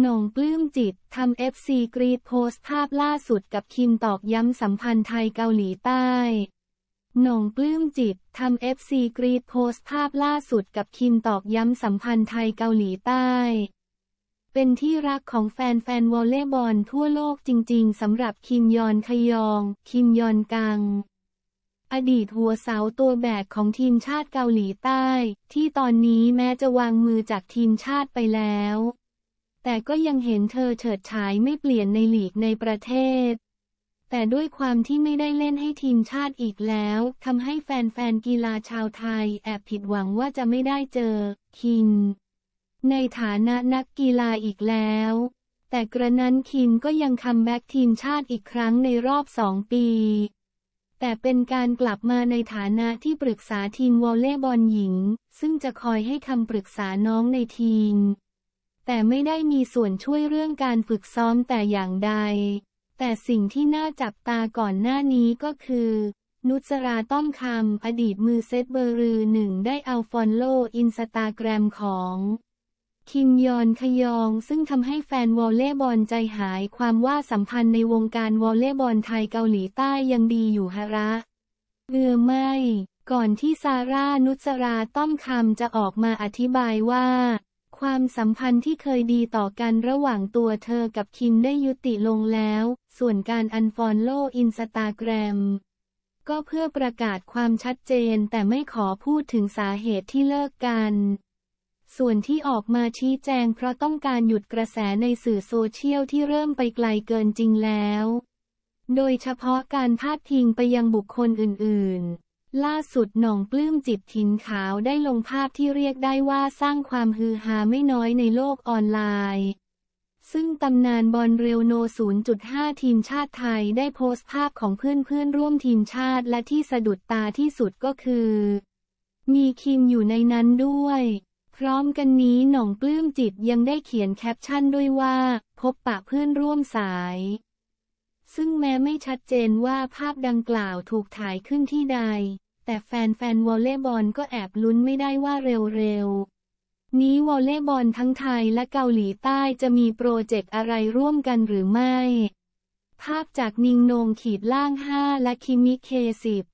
หน่งปลื้มจิตทำเอฟซีกรีดโพสต์ภาพล่าสุดกับคิมตอกย้ำสัมพันธ์ไทยเกาหลีใต้ หน่งปลื้มจิตทำเอฟซีกรีดโพสต์ภาพล่าสุดกับคิมตอกย้ำสัมพันธ์ไทยเกาหลีใต้ เป็นที่รักของแฟนแฟนวอลเลย์บอลทั่วโลกจริงๆสำหรับคิมยอนคยอง คิมยอนกัง อดีตหัวเสาตัวแบกของทีมชาติเกาหลีใต้ ที่ตอนนี้แม้จะวางมือจากทีมชาติไปแล้วแต่ก็ยังเห็นเธอเฉิดฉายไม่เปลี่ยนในหลีกในประเทศ แต่ด้วยความที่ไม่ได้เล่นให้ทีมชาติอีกแล้ว ทำให้แฟนๆ กีฬาชาวไทย แอบผิดหวังว่าจะไม่ได้เจอคิน ในฐานะนักกีฬาอีกแล้ว แต่กระนั้นคินก็ยังคัมแบ็กทีมชาติอีกครั้งในรอบสองปี แต่เป็นการกลับมาในฐานะที่ปรึกษาทีมวอลเลย์บอลหญิง ซึ่งจะคอยให้คำปรึกษาน้องในทีมแต่ไม่ได้มีส่วนช่วยเรื่องการฝึกซ้อมแต่อย่างใด แต่สิ่งที่น่าจับตาก่อนหน้านี้ก็คือ นุชราต้อมคำอดีตมือเซตเบอร์รือหนึ่งได้เอาฟอนโลอินสตาแกรมของ คิมยอนขยองซึ่งทำให้แฟนวอลเล่บอลใจหายความว่าสัมพันธ์ในวงการวอลเล่บอลไทยเกาหลีใต้ยังดีอยู่ฮะระเอือไม่ ก่อนที่ซาร่า นุชราต้อมคำจะออกมาอธิบายว่าความสัมพันธ์ที่เคยดีต่อกันระหว่างตัวเธอกับคิมได้ยุติลงแล้ว ส่วนการอันฟอนโลอินสตาแกรม ก็เพื่อประกาศความชัดเจนแต่ไม่ขอพูดถึงสาเหตุที่เลิกกัน ส่วนที่ออกมาชี้แจงเพราะต้องการหยุดกระแสในสื่อโซเชียลที่เริ่มไปไกลเกินจริงแล้ว โดยเฉพาะการพาดพิงไปยังบุคคลอื่น ๆล่าสุด หน่องปลื้มจิตถินขาวได้ลงภาพที่เรียกได้ว่าสร้างความฮือฮาไม่น้อยในโลกออนไลน์ ซึ่งตำนานบอลเรียวโน 0.5 ทีมชาติไทยได้โพสต์ภาพของเพื่อนๆร่วมทีมชาติและที่สะดุดตาที่สุดก็คือ มีคิมอยู่ในนั้นด้วย พร้อมกันนี้หน่องปลื้มจิตยังได้เขียนแคปชั่นด้วยว่า พบปะเพื่อนร่วมสาย ซึ่งแม้ไม่ชัดเจนว่าภาพดังกล่าวถูกถ่ายขึ้นที่ใดแต่แฟนๆวอลเล่บอลก็แอบลุ้นไม่ได้ว่าเร็วๆนี้วอลเล่บอลทั้งไทยและเกาหลีใต้จะมีโปรเจกต์อะไรร่วมกันหรือไม่ ภาพจากนิงนงขีดล่าง 5 และคิมิเคิบ